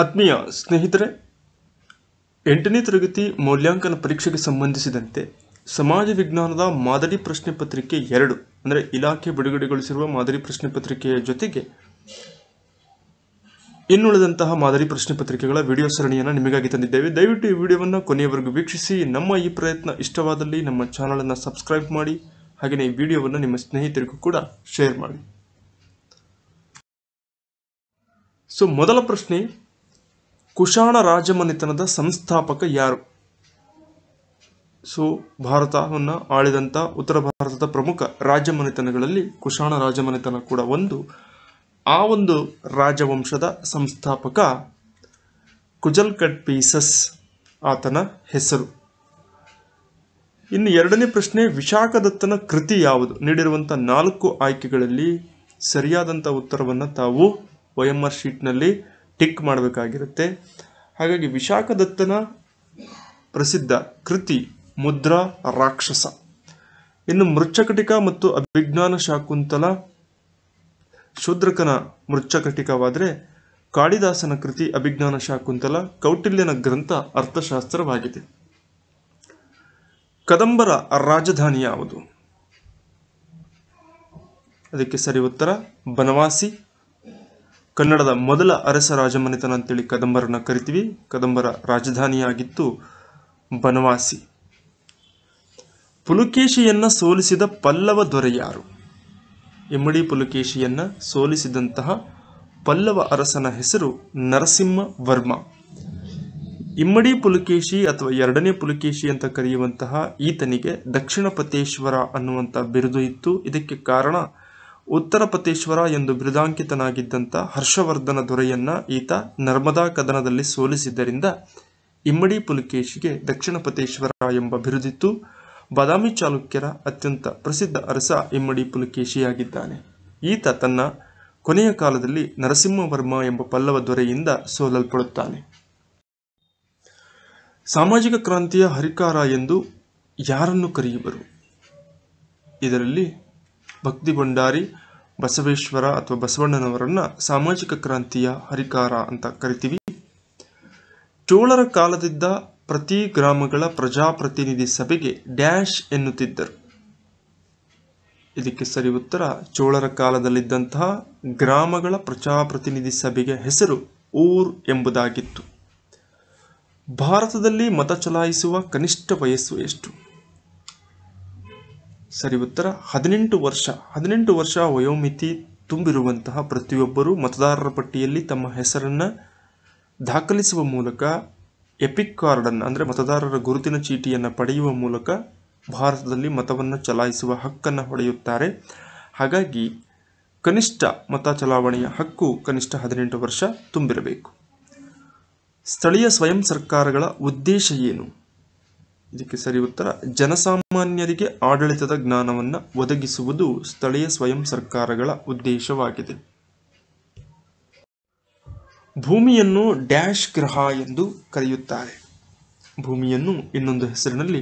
ಆತ್ಮೀಯ ಸ್ನೇಹಿತರೆ ಎಂಟನೇ ತರಗತಿ ಮೌಲ್ಯಾಂಕನ ಪರೀಕ್ಷೆಗೆ ಸಂಬಂಧಿಸಿದಂತೆ ಸಮಾಜ ವಿಜ್ಞಾನದ ಮಾದರಿ ಪ್ರಶ್ನೆ ಪತ್ರಿಕೆ ಎರಡು ಅಂದರೆ ಇಲಾಖೆ ಬಿಡುಗಡೆಗೊಳಿಸಿರುವ ಮಾದರಿ ಪ್ರಶ್ನೆ ಪತ್ರಿಕೆಯ ಜೊತೆಗೆ ಇನ್ನುಳಿದಂತಹ ಮಾದರಿ ಪ್ರಶ್ನೆ ಪತ್ರಿಕೆಗಳ ವಿಡಿಯೋ ಸರಣಿಯನ್ನು ನಿಮಗಾಗಿ ತಂದಿದ್ದೇವೆ ದಯವಿಟ್ಟು ಈ ವಿಡಿಯೋವನ್ನು ಕೊನೆಯವರೆಗೂ ವೀಕ್ಷಿಸಿ ನಮ್ಮ ಈ ಪ್ರಯತ್ನ ಇಷ್ಟವಾದಲ್ಲಿ ನಮ್ಮ ಚಾನಲನ್ನು ಸಬ್ಸ್ಕ್ರೈಬ್ ಮಾಡಿ ಹಾಗೆಯೇ ಈ ವಿಡಿಯೋವನ್ನು ನಿಮ್ಮ ಸ್ನೇಹಿತರಿಗೂ ಕೂಡ ಶೇರ್ ಮಾಡಿ ಸೊ ಮೊದಲ ಪ್ರಶ್ನೆ ಕುಶಾಣ ರಾಜಮನೆತನದ ಸಂಸ್ಥಾಪಕ ಯಾರು ಸೊ ಭಾರತವನ್ನು ಆಳಿದಂಥ ಉತ್ತರ ಭಾರತದ ಪ್ರಮುಖ ರಾಜಮನೆತನಗಳಲ್ಲಿ ಕುಶಾಣ ರಾಜಮನೆತನ ಕೂಡ ಒಂದು ಆ ಒಂದು ರಾಜವಂಶದ ಸಂಸ್ಥಾಪಕ ಕುಜಲ್ಕಟ್ ಪೀಸಸ್ ಆತನ ಹೆಸರು ಇನ್ನು ಎರಡನೇ ಪ್ರಶ್ನೆ ವಿಶಾಖದತ್ತನ ಕೃತಿ ಯಾವುದು ನೀಡಿರುವಂಥ ನಾಲ್ಕು ಆಯ್ಕೆಗಳಲ್ಲಿ ಸರಿಯಾದಂಥ ಉತ್ತರವನ್ನು ತಾವು ವೈ ಆರ್ ಶೀಟ್ನಲ್ಲಿ ಟಿಕ್ ಮಾಡಬೇಕಾಗಿರುತ್ತೆ ಹಾಗಾಗಿ ವಿಶಾಖದತ್ತನ ಪ್ರಸಿದ್ಧ ಕೃತಿ ಮುದ್ರಾ ರಾಕ್ಷಸ ಇನ್ನು ಮೃಚ್ಚಕಟಿಕ ಮತ್ತು ಅಭಿಜ್ಞಾನ ಶಾಕುಂತಲ ಶೂದ್ರಕನ ಮೃಚ್ಚಕಟಿಕವಾದರೆ ಕಾಳಿದಾಸನ ಕೃತಿ ಅಭಿಜ್ಞಾನ ಶಾಕುಂತಲ ಕೌಟಿಲ್ಯನ ಗ್ರಂಥ ಅರ್ಥಶಾಸ್ತ್ರವಾಗಿದೆ ಕದಂಬರ ರಾಜಧಾನಿ ಯಾವುದು ಅದಕ್ಕೆ ಸರಿ ಉತ್ತರ ಬನವಾಸಿ ಕನ್ನಡದ ಮೊದಲ ಅರಸ ರಾಜಮನೆತನ ಅಂತೇಳಿ ಕದಂಬರನ್ನ ಕರಿತೀವಿ ಕದಂಬರ ರಾಜಧಾನಿಯಾಗಿತ್ತು ಬನವಾಸಿ ಪುಲಕೇಶಿಯನ್ನು ಸೋಲಿಸಿದ ಪಲ್ಲವ ದೊರೆ ಯಾರು ಇಮ್ಮಡಿ ಪುಲಕೇಶಿಯನ್ನು ಸೋಲಿಸಿದಂತಹ ಪಲ್ಲವ ಅರಸನ ಹೆಸರು ನರಸಿಂಹ ವರ್ಮ ಇಮ್ಮಡಿ ಪುಲಕೇಶಿ ಅಥವಾ ಎರಡನೇ ಪುಲಕೇಶಿ ಅಂತ ಕರೆಯುವಂತಹ ಈತನಿಗೆ ದಕ್ಷಿಣ ಪತೇಶ್ವರ ಅನ್ನುವಂಥ ಬಿರುದು ಇತ್ತು ಇದಕ್ಕೆ ಕಾರಣ ಉತ್ತರಪತೇಶ್ವರ ಎಂದು ಬಿರುದಾಂಕಿತನಾಗಿದ್ದಂಥ ಹರ್ಷವರ್ಧನ ದೊರೆಯನ್ನ ಈತ ನರ್ಮದಾ ಕದನದಲ್ಲಿ ಸೋಲಿಸಿದ್ದರಿಂದ ಇಮ್ಮಡಿ ಪುಲಿಕೇಶಿಗೆ ಪತೇಶ್ವರ ಎಂಬ ಬಿರುದಿತ್ತು ಬಾದಾಮಿ ಚಾಲುಕ್ಯರ ಅತ್ಯಂತ ಪ್ರಸಿದ್ಧ ಅರಸ ಇಮ್ಮಡಿ ಪುಲಿಕೇಶಿಯಾಗಿದ್ದಾನೆ ಈತ ತನ್ನ ಕೊನೆಯ ಕಾಲದಲ್ಲಿ ನರಸಿಂಹವರ್ಮ ಎಂಬ ಪಲ್ಲವ ದೊರೆಯಿಂದ ಸೋಲಲ್ಪಡುತ್ತಾನೆ ಸಾಮಾಜಿಕ ಕ್ರಾಂತಿಯ ಹರಿಕಾರ ಎಂದು ಯಾರನ್ನು ಕರೆಯುವರು ಇದರಲ್ಲಿ ಭಕ್ತಿ ಭಂಡಾರಿ ಬಸವೇಶ್ವರ ಅಥವಾ ಬಸವಣ್ಣನವರನ್ನು ಸಾಮಾಜಿಕ ಕ್ರಾಂತಿಯ ಹರಿಕಾರ ಅಂತ ಕರಿತೀವಿ ಚೋಳರ ಕಾಲದಿದ್ದ ಪ್ರತಿ ಗ್ರಾಮಗಳ ಪ್ರಜಾಪ್ರತಿನಿಧಿ ಸಭೆಗೆ ಡ್ಯಾಶ್ ಎನ್ನುತ್ತಿದ್ದರು ಇದಕ್ಕೆ ಸರಿ ಉತ್ತರ ಚೋಳರ ಕಾಲದಲ್ಲಿದ್ದಂತಹ ಗ್ರಾಮಗಳ ಪ್ರಜಾಪ್ರತಿನಿಧಿ ಸಭೆಗೆ ಹೆಸರು ಊರ್ ಎಂಬುದಾಗಿತ್ತು ಭಾರತದಲ್ಲಿ ಮತ ಚಲಾಯಿಸುವ ಕನಿಷ್ಠ ವಯಸ್ಸು ಎಷ್ಟು ಸರಿ ಉತ್ತರ ಹದಿನೆಂಟು ವರ್ಷ ಹದಿನೆಂಟು ವರ್ಷ ವಯೋಮಿತಿ ತುಂಬಿರುವಂತಹ ಪ್ರತಿಯೊಬ್ಬರೂ ಮತದಾರರ ಪಟ್ಟಿಯಲ್ಲಿ ತಮ್ಮ ಹೆಸರನ್ನು ದಾಖಲಿಸುವ ಮೂಲಕ ಎಪಿಕ್ ಕಾರ್ಡನ್ನು ಅಂದರೆ ಮತದಾರರ ಗುರುತಿನ ಚೀಟಿಯನ್ನು ಪಡೆಯುವ ಮೂಲಕ ಭಾರತದಲ್ಲಿ ಮತವನ್ನು ಚಲಾಯಿಸುವ ಹಕ್ಕನ್ನು ಹೊಡೆಯುತ್ತಾರೆ ಹಾಗಾಗಿ ಕನಿಷ್ಠ ಮತ ಚಲಾವಣೆಯ ಹಕ್ಕು ಕನಿಷ್ಠ ಹದಿನೆಂಟು ವರ್ಷ ತುಂಬಿರಬೇಕು ಸ್ಥಳೀಯ ಸ್ವಯಂ ಸರ್ಕಾರಗಳ ಉದ್ದೇಶ ಏನು ಇದಕ್ಕೆ ಸರಿ ಉತ್ತರ ಜನಸಾಮಾನ್ಯರಿಗೆ ಆಡಳಿತದ ಜ್ಞಾನವನ್ನು ಒದಗಿಸುವುದು ಸ್ಥಳೀಯ ಸ್ವಯಂ ಸರ್ಕಾರಗಳ ಉದ್ದೇಶವಾಗಿದೆ ಭೂಮಿಯನ್ನು ಡ್ಯಾಶ್ ಗ್ರಹ ಎಂದು ಕರೆಯುತ್ತಾರೆ ಭೂಮಿಯನ್ನು ಇನ್ನೊಂದು ಹೆಸರಿನಲ್ಲಿ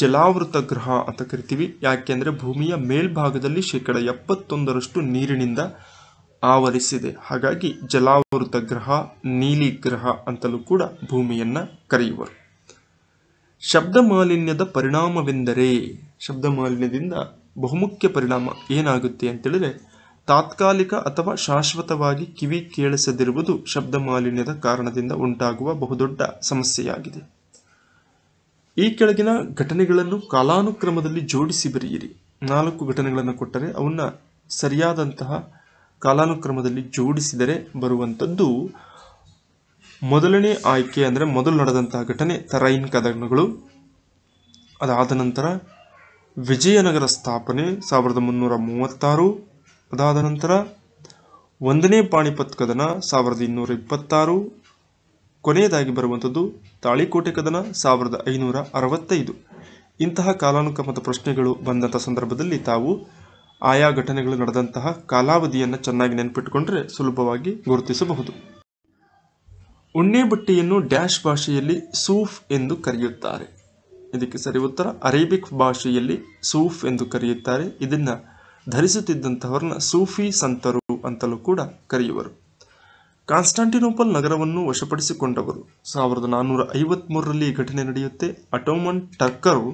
ಜಲಾವೃತ ಗ್ರಹ ಅಂತ ಕರಿತೀವಿ ಯಾಕೆಂದರೆ ಭೂಮಿಯ ಮೇಲ್ಭಾಗದಲ್ಲಿ ಶೇಕಡ ಎಪ್ಪತ್ತೊಂದರಷ್ಟು ನೀರಿನಿಂದ ಆವರಿಸಿದೆ ಹಾಗಾಗಿ ಜಲಾವೃತ ಗ್ರಹ ನೀಲಿ ಗ್ರಹ ಅಂತಲೂ ಕೂಡ ಭೂಮಿಯನ್ನು ಕರೆಯುವರು ಶಬ್ದ ಮಾಲಿನ್ಯದ ಪರಿಣಾಮವೆಂದರೆ ಶಬ್ದ ಮಾಲಿನ್ಯದಿಂದ ಬಹುಮುಖ್ಯ ಪರಿಣಾಮ ಏನಾಗುತ್ತೆ ಅಂತೇಳಿದ್ರೆ ತಾತ್ಕಾಲಿಕ ಅಥವಾ ಶಾಶ್ವತವಾಗಿ ಕಿವಿ ಕೇಳಿಸದಿರುವುದು ಶಬ್ದ ಮಾಲಿನ್ಯದ ಕಾರಣದಿಂದ ಉಂಟಾಗುವ ಬಹುದೊಡ್ಡ ಸಮಸ್ಯೆಯಾಗಿದೆ ಈ ಕೆಳಗಿನ ಘಟನೆಗಳನ್ನು ಕಾಲಾನುಕ್ರಮದಲ್ಲಿ ಜೋಡಿಸಿ ಬರೆಯಿರಿ ನಾಲ್ಕು ಘಟನೆಗಳನ್ನು ಕೊಟ್ಟರೆ ಅವನ್ನ ಸರಿಯಾದಂತಹ ಕಾಲಾನುಕ್ರಮದಲ್ಲಿ ಜೋಡಿಸಿದರೆ ಬರುವಂಥದ್ದು ಮೊದಲನೇ ಆಯ್ಕೆ ಅಂದರೆ ಮೊದಲು ನಡೆದಂತಹ ಘಟನೆ ತರೈನ್ ಕದನಗಳು ಅದಾದ ನಂತರ ವಿಜಯನಗರ ಸ್ಥಾಪನೆ ಸಾವಿರದ ಮುನ್ನೂರ ಮೂವತ್ತಾರು ಅದಾದ ನಂತರ ಒಂದನೇ ಪಾಣಿಪತ್ ಕದನ ಸಾವಿರದ ಇನ್ನೂರ ಇಪ್ಪತ್ತಾರು ಕೊನೆಯದಾಗಿ ಬರುವಂಥದ್ದು ತಾಳಿಕೋಟೆ ಕದನ ಸಾವಿರದ ಐನೂರ ಅರವತ್ತೈದು ಇಂತಹ ಕಾಲಾನುಕ್ರಮದ ಪ್ರಶ್ನೆಗಳು ಬಂದಂಥ ಸಂದರ್ಭದಲ್ಲಿ ತಾವು ಆಯಾ ಘಟನೆಗಳು ನಡೆದಂತಹ ಕಾಲಾವಧಿಯನ್ನು ಚೆನ್ನಾಗಿ ನೆನಪಿಟ್ಟುಕೊಂಡರೆ ಸುಲಭವಾಗಿ ಗುರುತಿಸಬಹುದು ಉಣ್ಣೆ ಬಟ್ಟೆಯನ್ನು ಡ್ಯಾಶ್ ಭಾಷೆಯಲ್ಲಿ ಸೂಫ್ ಎಂದು ಕರೆಯುತ್ತಾರೆ ಇದಕ್ಕೆ ಸರಿ ಉತ್ತರ ಅರೇಬಿಕ್ ಭಾಷೆಯಲ್ಲಿ ಸೂಫ್ ಎಂದು ಕರೆಯುತ್ತಾರೆ ಇದನ್ನು ಧರಿಸುತ್ತಿದ್ದಂತಹವರನ್ನ ಸೂಫಿ ಸಂತರು ಅಂತಲೂ ಕೂಡ ಕರೆಯುವರು ಕಾನ್ಸ್ಟಾಂಟಿನೋಪಲ್ ನಗರವನ್ನು ವಶಪಡಿಸಿಕೊಂಡವರು ಸಾವಿರದ ನಾನ್ನೂರ ಈ ಘಟನೆ ನಡೆಯುತ್ತೆ ಅಟೋಮನ್ ಟರ್ಕರು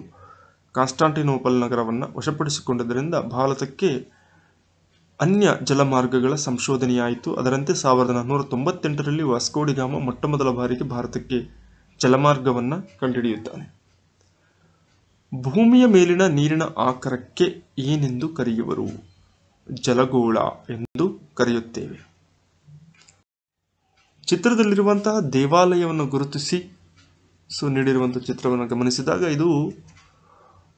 ಕಾನ್ಸ್ಟಾಂಟಿನೋಪಲ್ ನಗರವನ್ನು ವಶಪಡಿಸಿಕೊಂಡಿದ್ದರಿಂದ ಭಾರತಕ್ಕೆ ಅನ್ಯ ಜಲಮಾರ್ಗಗಳ ಸಂಶೋಧನೆಯಾಯಿತು ಅದರಂತೆ ಸಾವಿರದ ನಾನ್ನೂರ ತೊಂಬತ್ತೆಂಟರಲ್ಲಿ ವಾಸ್ಕೋಡಿಗಾಮ ಮೊಟ್ಟಮೊದಲ ಬಾರಿಗೆ ಭಾರತಕ್ಕೆ ಜಲಮಾರ್ಗವನ್ನು ಕಂಡುಹಿಡಿಯುತ್ತಾನೆ ಭೂಮಿಯ ಮೇಲಿನ ನೀರಿನ ಆಕರಕ್ಕೆ ಏನೆಂದು ಕರೆಯುವರು ಜಲಗೋಳ ಎಂದು ಕರೆಯುತ್ತೇವೆ ಚಿತ್ರದಲ್ಲಿರುವಂತಹ ದೇವಾಲಯವನ್ನು ಗುರುತಿಸಿ ಸೊ ನೀಡಿರುವಂತಹ ಚಿತ್ರವನ್ನು ಗಮನಿಸಿದಾಗ ಇದು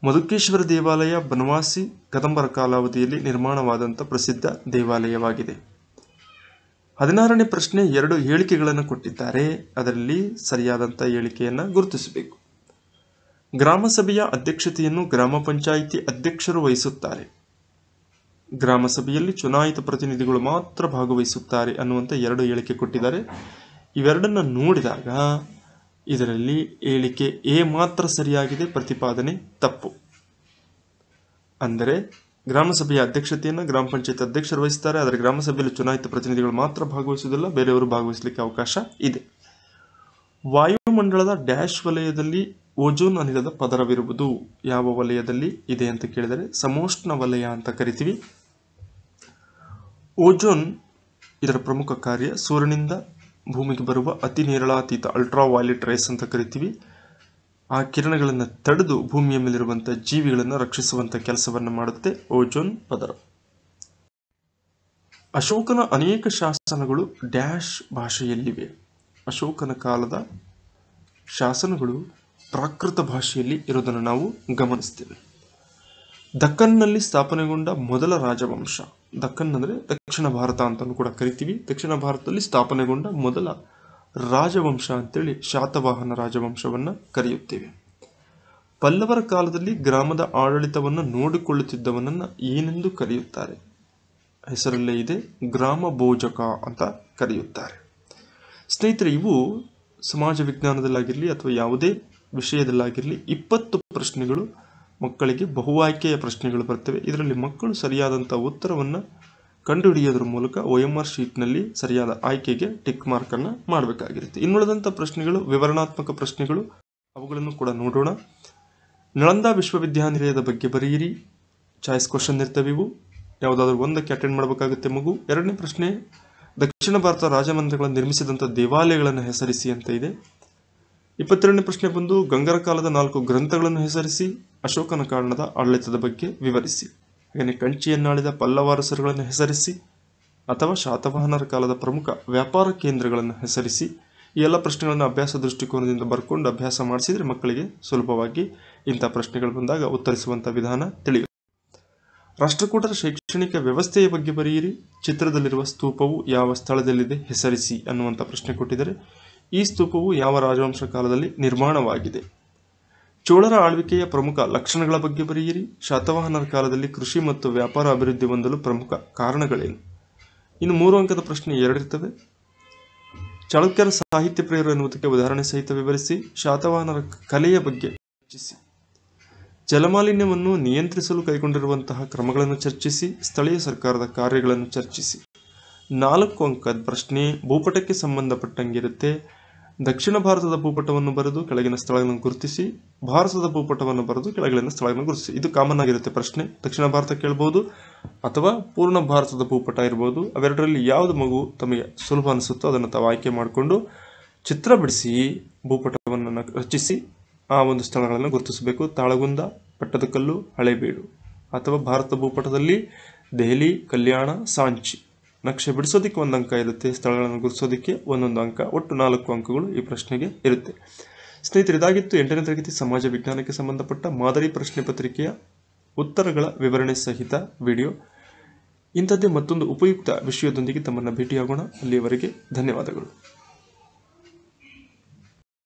ಮಧುಕೇಶ್ವರ ದೇವಾಲಯ ಬನವಾಸಿ ಕದಂಬರ ಕಾಲಾವಧಿಯಲ್ಲಿ ನಿರ್ಮಾಣವಾದಂಥ ಪ್ರಸಿದ್ಧ ದೇವಾಲಯವಾಗಿದೆ ಹದಿನಾರನೇ ಪ್ರಶ್ನೆ ಎರಡು ಹೇಳಿಕೆಗಳನ್ನು ಕೊಟ್ಟಿದ್ದಾರೆ ಅದರಲ್ಲಿ ಸರಿಯಾದಂಥ ಹೇಳಿಕೆಯನ್ನು ಗುರುತಿಸಬೇಕು ಗ್ರಾಮಸಭೆಯ ಅಧ್ಯಕ್ಷತೆಯನ್ನು ಗ್ರಾಮ ಪಂಚಾಯಿತಿ ಅಧ್ಯಕ್ಷರು ವಹಿಸುತ್ತಾರೆ ಗ್ರಾಮಸಭೆಯಲ್ಲಿ ಚುನಾಯಿತ ಪ್ರತಿನಿಧಿಗಳು ಮಾತ್ರ ಭಾಗವಹಿಸುತ್ತಾರೆ ಅನ್ನುವಂಥ ಎರಡು ಹೇಳಿಕೆ ಕೊಟ್ಟಿದ್ದಾರೆ ಇವೆರಡನ್ನು ನೋಡಿದಾಗ ಇದರಲ್ಲಿ ಹೇಳಿಕೆ ಎ ಮಾತ್ರ ಸರಿಯಾಗಿದೆ ಪ್ರತಿಪಾದನೆ ತಪ್ಪು ಅಂದರೆ ಗ್ರಾಮಸಭೆಯ ಅಧ್ಯಕ್ಷತೆಯನ್ನು ಗ್ರಾಮ ಪಂಚಾಯತ್ ಅಧ್ಯಕ್ಷರು ವಹಿಸ್ತಾರೆ ಆದರೆ ಗ್ರಾಮಸಭೆಯಲ್ಲಿ ಚುನಾಯಿತ ಪ್ರತಿನಿಧಿಗಳು ಮಾತ್ರ ಭಾಗವಹಿಸುವುದಿಲ್ಲ ಬೇರೆಯವರು ಭಾಗವಹಿಸಲಿಕ್ಕೆ ಅವಕಾಶ ಇದೆ ವಾಯುಮಂಡಲದ ಡ್ಯಾಶ್ ವಲಯದಲ್ಲಿ ಓಜೋನ್ ಅನಿಲದ ಪದರವಿರುವುದು ಯಾವ ವಲಯದಲ್ಲಿ ಇದೆ ಅಂತ ಕೇಳಿದರೆ ಸಮೋಷ್ಣ ವಲಯ ಅಂತ ಕರಿತೀವಿ ಓಜೋನ್ ಇದರ ಪ್ರಮುಖ ಕಾರ್ಯ ಸೂರ್ಯನಿಂದ ಭೂಮಿಗೆ ಬರುವ ಅತಿ ನೇರಳಾತೀತ ಅಲ್ಟ್ರಾ ರೇಸ್ ಅಂತ ಕರಿತೀವಿ ಆ ಕಿರಣಗಳನ್ನು ತಡೆದು ಭೂಮಿಯ ಮೇಲಿರುವಂಥ ಜೀವಿಗಳನ್ನು ರಕ್ಷಿಸುವಂಥ ಕೆಲಸವನ್ನು ಮಾಡುತ್ತೆ ಓಜೋನ್ ಪದರ ಅಶೋಕನ ಅನೇಕ ಶಾಸನಗಳು ಡ್ಯಾಶ್ ಭಾಷೆಯಲ್ಲಿವೆ ಅಶೋಕನ ಕಾಲದ ಶಾಸನಗಳು ಪ್ರಾಕೃತ ಭಾಷೆಯಲ್ಲಿ ಇರೋದನ್ನು ನಾವು ಗಮನಿಸ್ತೇವೆ ದಕ್ಕನ್ನಲ್ಲಿ ಸ್ಥಾಪನೆಗೊಂಡ ಮೊದಲ ರಾಜವಂಶ ದಕ್ಕನ್ ಅಂದರೆ ದಕ್ಷಿಣ ಭಾರತ ಅಂತಲೂ ಕೂಡ ಕರಿತೀವಿ ದಕ್ಷಿಣ ಭಾರತದಲ್ಲಿ ಸ್ಥಾಪನೆಗೊಂಡ ಮೊದಲ ರಾಜವಂಶ ಅಂತೇಳಿ ಶಾತವಾಹನ ರಾಜವಂಶವನ್ನು ಕರೆಯುತ್ತೇವೆ ಪಲ್ಲವರ ಕಾಲದಲ್ಲಿ ಗ್ರಾಮದ ಆಡಳಿತವನ್ನು ನೋಡಿಕೊಳ್ಳುತ್ತಿದ್ದವನನ್ನು ಏನೆಂದು ಕರೆಯುತ್ತಾರೆ ಹೆಸರಲ್ಲೇ ಇದೆ ಗ್ರಾಮ ಭೋಜಕ ಅಂತ ಕರೆಯುತ್ತಾರೆ ಸ್ನೇಹಿತರೆ ಇವು ಸಮಾಜ ವಿಜ್ಞಾನದಲ್ಲಾಗಿರಲಿ ಅಥವಾ ಯಾವುದೇ ವಿಷಯದಲ್ಲಾಗಿರಲಿ ಇಪ್ಪತ್ತು ಪ್ರಶ್ನೆಗಳು ಮಕ್ಕಳಿಗೆ ಬಹು ಆಯ್ಕೆಯ ಪ್ರಶ್ನೆಗಳು ಬರ್ತವೆ ಇದರಲ್ಲಿ ಮಕ್ಕಳು ಸರಿಯಾದಂಥ ಉತ್ತರವನ್ನು ಕಂಡುಹಿಡಿಯೋದ್ರ ಮೂಲಕ ಒ ಎಮ್ ಆರ್ ಶೀಟ್ನಲ್ಲಿ ಸರಿಯಾದ ಆಯ್ಕೆಗೆ ಟಿಕ್ ಮಾರ್ಕನ್ನು ಮಾಡಬೇಕಾಗಿರುತ್ತೆ ಇನ್ನುಳಿದಂಥ ಪ್ರಶ್ನೆಗಳು ವಿವರಣಾತ್ಮಕ ಪ್ರಶ್ನೆಗಳು ಅವುಗಳನ್ನು ಕೂಡ ನೋಡೋಣ ನಳಂದ ವಿಶ್ವವಿದ್ಯಾನಿಲಯದ ಬಗ್ಗೆ ಬರೆಯಿರಿ ಚಾಯ್ಸ್ ಕ್ವಶನ್ ಇರ್ತವೆ ಇವು ಯಾವುದಾದ್ರೂ ಒಂದಕ್ಕೆ ಅಟೆಂಡ್ ಮಾಡಬೇಕಾಗುತ್ತೆ ಮಗು ಎರಡನೇ ಪ್ರಶ್ನೆ ದಕ್ಷಿಣ ಭಾರತ ರಾಜಮಂದಿರಗಳನ್ನು ನಿರ್ಮಿಸಿದಂಥ ದೇವಾಲಯಗಳನ್ನು ಹೆಸರಿಸಿ ಅಂತ ಇದೆ ಇಪ್ಪತ್ತೆರಡನೇ ಪ್ರಶ್ನೆ ಬಂದು ಗಂಗರ ಕಾಲದ ನಾಲ್ಕು ಗ್ರಂಥಗಳನ್ನು ಹೆಸರಿಸಿ ಅಶೋಕನ ಕಾರಣದ ಆಡಳಿತದ ಬಗ್ಗೆ ವಿವರಿಸಿ ಹಾಗೆಯೇ ಕಂಚಿಯನ್ನಾಳಿದ ಪಲ್ಲವಾರಸರುಗಳನ್ನು ಹೆಸರಿಸಿ ಅಥವಾ ಶಾತವಾಹನರ ಕಾಲದ ಪ್ರಮುಖ ವ್ಯಾಪಾರ ಕೇಂದ್ರಗಳನ್ನು ಹೆಸರಿಸಿ ಈ ಎಲ್ಲ ಪ್ರಶ್ನೆಗಳನ್ನು ಅಭ್ಯಾಸ ದೃಷ್ಟಿಕೋನದಿಂದ ಬರ್ಕೊಂಡು ಅಭ್ಯಾಸ ಮಾಡಿಸಿದರೆ ಮಕ್ಕಳಿಗೆ ಸುಲಭವಾಗಿ ಇಂಥ ಪ್ರಶ್ನೆಗಳು ಬಂದಾಗ ಉತ್ತರಿಸುವಂಥ ವಿಧಾನ ತಿಳಿಯುತ್ತೆ ರಾಷ್ಟ್ರಕೂಟರ ಶೈಕ್ಷಣಿಕ ವ್ಯವಸ್ಥೆಯ ಬಗ್ಗೆ ಬರೆಯಿರಿ ಚಿತ್ರದಲ್ಲಿರುವ ಸ್ತೂಪವು ಯಾವ ಸ್ಥಳದಲ್ಲಿದೆ ಹೆಸರಿಸಿ ಅನ್ನುವಂಥ ಪ್ರಶ್ನೆ ಕೊಟ್ಟಿದ್ದಾರೆ ಈ ಸ್ತೂಪವು ಯಾವ ರಾಜವಂಶ ಕಾಲದಲ್ಲಿ ನಿರ್ಮಾಣವಾಗಿದೆ ಚೋಳರ ಆಳ್ವಿಕೆಯ ಪ್ರಮುಖ ಲಕ್ಷಣಗಳ ಬಗ್ಗೆ ಬರೆಯಿರಿ ಶಾತವಾಹನರ ಕಾಲದಲ್ಲಿ ಕೃಷಿ ಮತ್ತು ವ್ಯಾಪಾರ ಅಭಿವೃದ್ಧಿ ಹೊಂದಲು ಪ್ರಮುಖ ಕಾರಣಗಳೇನು ಇನ್ನು ಮೂರು ಅಂಕದ ಪ್ರಶ್ನೆ ಎರಡಿರ್ತವೆ ಚಾಳುಕ್ಯರ ಸಾಹಿತ್ಯ ಪ್ರೇರ ಎನ್ನುವುದಕ್ಕೆ ಉದಾಹರಣೆ ಸಹಿತ ವಿವರಿಸಿ ಶಾತವಾಹನರ ಕಲೆಯ ಬಗ್ಗೆ ಚರ್ಚಿಸಿ ಜಲಮಾಲಿನ್ಯವನ್ನು ನಿಯಂತ್ರಿಸಲು ಕೈಗೊಂಡಿರುವಂತಹ ಕ್ರಮಗಳನ್ನು ಚರ್ಚಿಸಿ ಸ್ಥಳೀಯ ಸರ್ಕಾರದ ಕಾರ್ಯಗಳನ್ನು ಚರ್ಚಿಸಿ ನಾಲ್ಕು ಅಂಕದ ಪ್ರಶ್ನೆ ಭೂಪಟಕ್ಕೆ ಸಂಬಂಧಪಟ್ಟಂಗಿರುತ್ತೆ ದಕ್ಷಿಣ ಭಾರತದ ಭೂಪಟವನ್ನು ಬರೆದು ಕೆಳಗಿನ ಸ್ಥಳಗಳನ್ನು ಗುರುತಿಸಿ ಭಾರತದ ಭೂಪಟವನ್ನು ಬರೆದು ಕೆಳಗಿನ ಸ್ಥಳಗಳನ್ನು ಗುರುತಿಸಿ ಇದು ಕಾಮನ್ ಆಗಿರುತ್ತೆ ಪ್ರಶ್ನೆ ದಕ್ಷಿಣ ಭಾರತ ಕೇಳ್ಬೋದು ಅಥವಾ ಪೂರ್ಣ ಭಾರತದ ಭೂಪಟ ಇರ್ಬೋದು ಅವೆರಡರಲ್ಲಿ ಯಾವುದು ಮಗು ತಮಗೆ ಸುಲಭ ಅನಿಸುತ್ತೋ ಅದನ್ನು ತಾವು ಆಯ್ಕೆ ಮಾಡಿಕೊಂಡು ಚಿತ್ರ ಬಿಡಿಸಿ ಭೂಪಟವನ್ನು ರಚಿಸಿ ಆ ಒಂದು ಸ್ಥಳಗಳನ್ನು ಗುರುತಿಸಬೇಕು ತಾಳಗುಂದ ಪಟ್ಟದಕಲ್ಲು ಹಳೆಬೀಡು ಅಥವಾ ಭಾರತ ಭೂಪಟದಲ್ಲಿ ದೆಹಲಿ ಕಲ್ಯಾಣ ಸಾಂಚಿ ನಕ್ಷೆ ಬಿಡಿಸೋದಕ್ಕೆ ಒಂದು ಅಂಕ ಇರುತ್ತೆ ಸ್ಥಳಗಳನ್ನು ಗುರುತಿಸೋದಕ್ಕೆ ಒಂದೊಂದು ಅಂಕ ಒಟ್ಟು ನಾಲ್ಕು ಅಂಕಗಳು ಈ ಪ್ರಶ್ನೆಗೆ ಇರುತ್ತೆ ಸ್ನೇಹಿತರೆ ಇದಾಗಿತ್ತು ಎಂಟನೇ ತರಗತಿ ಸಮಾಜ ವಿಜ್ಞಾನಕ್ಕೆ ಸಂಬಂಧಪಟ್ಟ ಮಾದರಿ ಪ್ರಶ್ನೆ ಪತ್ರಿಕೆಯ ಉತ್ತರಗಳ ವಿವರಣೆ ಸಹಿತ ವಿಡಿಯೋ ಇಂಥದ್ದೇ ಮತ್ತೊಂದು ಉಪಯುಕ್ತ ವಿಷಯದೊಂದಿಗೆ ತಮ್ಮನ್ನು ಭೇಟಿಯಾಗೋಣ ಅಲ್ಲಿಯವರೆಗೆ ಧನ್ಯವಾದಗಳು